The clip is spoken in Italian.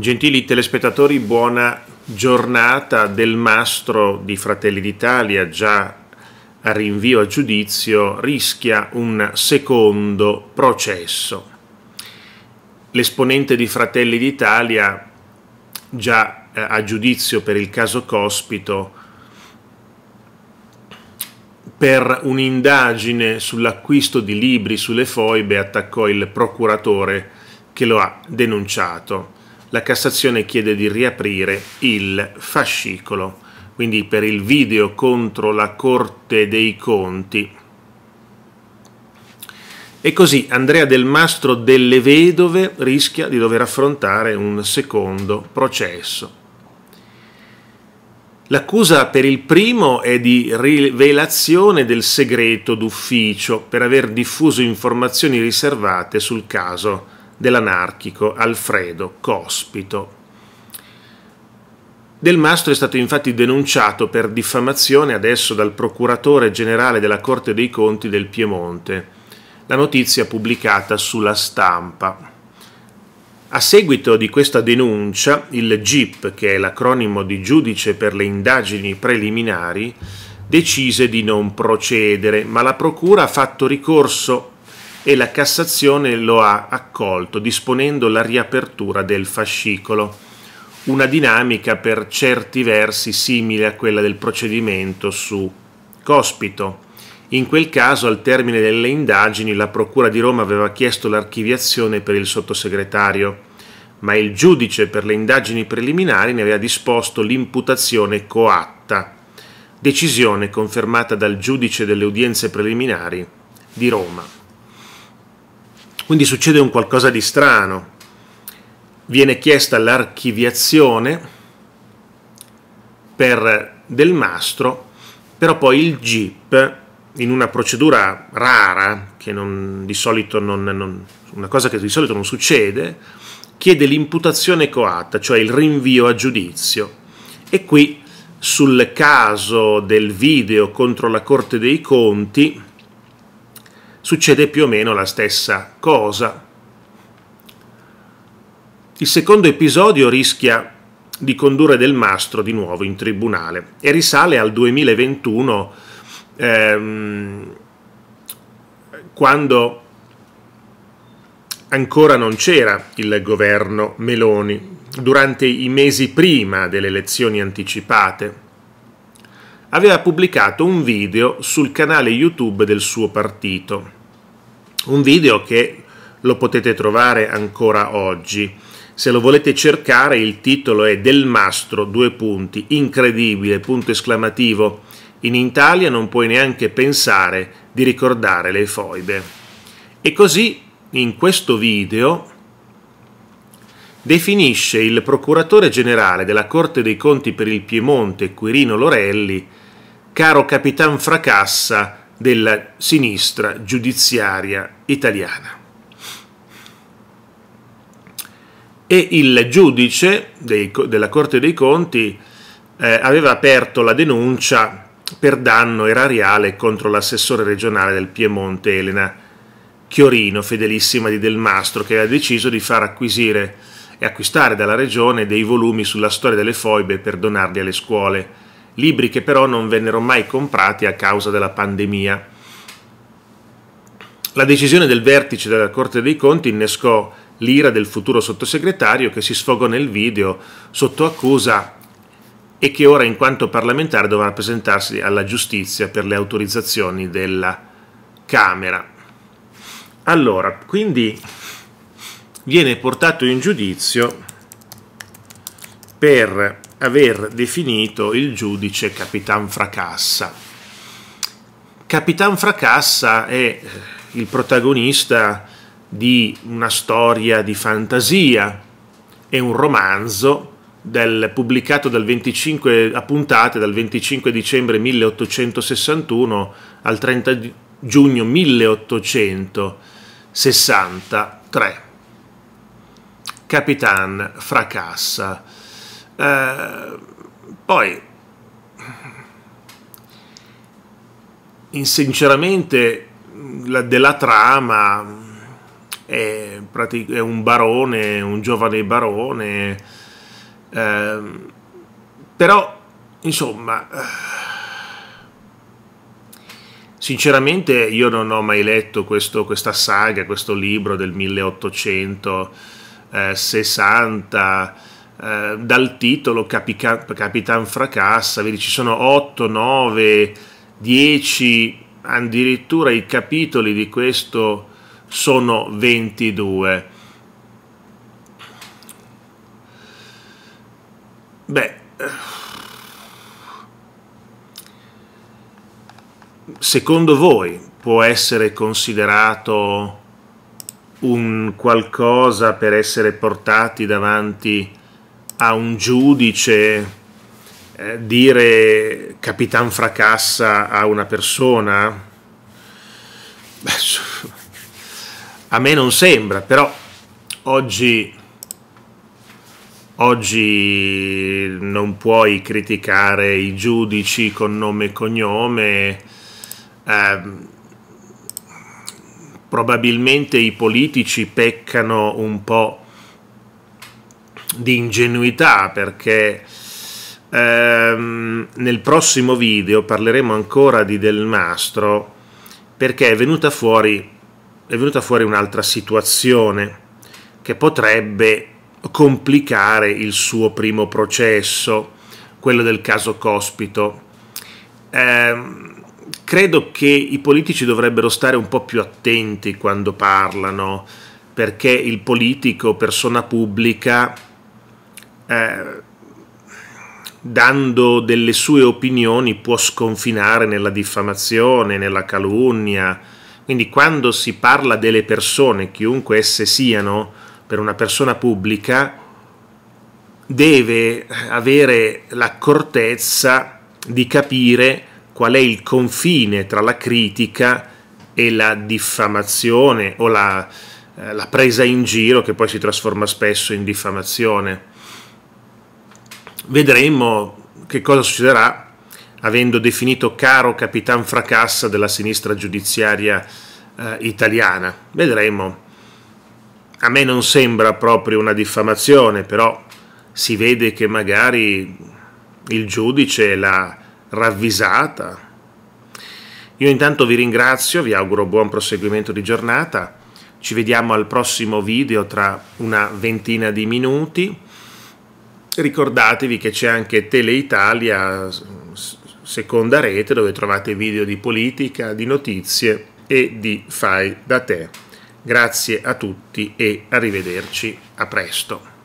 Gentili telespettatori, buona giornata del mastro di Fratelli d'Italia, già a rinvio a giudizio, rischia un secondo processo. L'esponente di Fratelli d'Italia, già eh, a giudizio per il caso Cospito, per un'indagine sull'acquisto di libri sulle foibe attaccò il procuratore che lo ha denunciato la Cassazione chiede di riaprire il fascicolo, quindi per il video contro la Corte dei Conti. E così Andrea Del Mastro delle Vedove rischia di dover affrontare un secondo processo. L'accusa per il primo è di rivelazione del segreto d'ufficio per aver diffuso informazioni riservate sul caso dell'anarchico Alfredo Cospito. Del Mastro è stato infatti denunciato per diffamazione adesso dal procuratore generale della Corte dei Conti del Piemonte. La notizia pubblicata sulla stampa. A seguito di questa denuncia, il GIP, che è l'acronimo di giudice per le indagini preliminari, decise di non procedere, ma la Procura ha fatto ricorso e la Cassazione lo ha accolto disponendo la riapertura del fascicolo, una dinamica per certi versi simile a quella del procedimento su Cospito. In quel caso, al termine delle indagini, la Procura di Roma aveva chiesto l'archiviazione per il sottosegretario, ma il giudice per le indagini preliminari ne aveva disposto l'imputazione coatta, decisione confermata dal giudice delle udienze preliminari di Roma. Quindi succede un qualcosa di strano. Viene chiesta l'archiviazione per del mastro, però poi il GIP in una procedura rara, che non, di solito non, non, una cosa che di solito non succede, chiede l'imputazione coatta, cioè il rinvio a giudizio. E qui sul caso del video contro la Corte dei Conti succede più o meno la stessa cosa. Il secondo episodio rischia di condurre Del Mastro di nuovo in tribunale e risale al 2021 ehm, quando ancora non c'era il governo Meloni, durante i mesi prima delle elezioni anticipate aveva pubblicato un video sul canale YouTube del suo partito, un video che lo potete trovare ancora oggi. Se lo volete cercare il titolo è Del Mastro, due punti, incredibile, punto esclamativo. In Italia non puoi neanche pensare di ricordare le foibe. E così in questo video definisce il procuratore generale della Corte dei Conti per il Piemonte Quirino Lorelli caro capitan fracassa della sinistra giudiziaria italiana. E il giudice dei, della Corte dei Conti eh, aveva aperto la denuncia per danno erariale contro l'assessore regionale del Piemonte Elena Chiorino, fedelissima di Del Mastro, che aveva deciso di far acquisire e acquistare dalla regione dei volumi sulla storia delle foibe per donarli alle scuole, libri che però non vennero mai comprati a causa della pandemia. La decisione del vertice della Corte dei Conti innescò l'ira del futuro sottosegretario che si sfogò nel video sotto accusa e che ora in quanto parlamentare dovrà presentarsi alla giustizia per le autorizzazioni della Camera. Allora, quindi viene portato in giudizio per aver definito il giudice Capitan Fracassa. Capitan Fracassa è eh, il protagonista di una storia di fantasia, è un romanzo del, pubblicato dal 25, a puntate dal 25 dicembre 1861 al 30 giugno 1863. Capitan fracassa. Eh, poi, sinceramente, la, della trama è, è, un barone, un giovane barone, eh, però, insomma... Eh, sinceramente io non ho mai letto questo, questa saga, questo libro del 1800 eh, 60, eh, dal titolo Capica- Capitan Fracassa, vedi ci sono 8, 9, 10, addirittura i capitoli di questo sono 22. Beh, secondo voi può essere considerato un qualcosa per essere portati davanti a un giudice, eh, dire capitan fracassa a una persona? A me non sembra, però oggi, oggi non puoi criticare i giudici con nome e cognome. Eh, probabilmente i politici peccano un po' di ingenuità perché ehm, nel prossimo video parleremo ancora di Del Mastro perché è venuta fuori, è venuta fuori un'altra situazione che potrebbe complicare il suo primo processo, quello del caso Cospito. Ehm, credo che i politici dovrebbero stare un po' più attenti quando parlano, perché il politico, persona pubblica, eh, dando delle sue opinioni può sconfinare nella diffamazione, nella calunnia. Quindi quando si parla delle persone, chiunque esse siano, per una persona pubblica, deve avere l'accortezza di capire qual è il confine tra la critica e la diffamazione o la, eh, la presa in giro che poi si trasforma spesso in diffamazione. Vedremo che cosa succederà avendo definito caro capitan fracassa della sinistra giudiziaria eh, italiana. Vedremo. A me non sembra proprio una diffamazione, però si vede che magari il giudice la, ravvisata. Io intanto vi ringrazio, vi auguro buon proseguimento di giornata. Ci vediamo al prossimo video tra una ventina di minuti. Ricordatevi che c'è anche Tele Italia, seconda rete, dove trovate video di politica, di notizie e di fai da te. Grazie a tutti e arrivederci a presto.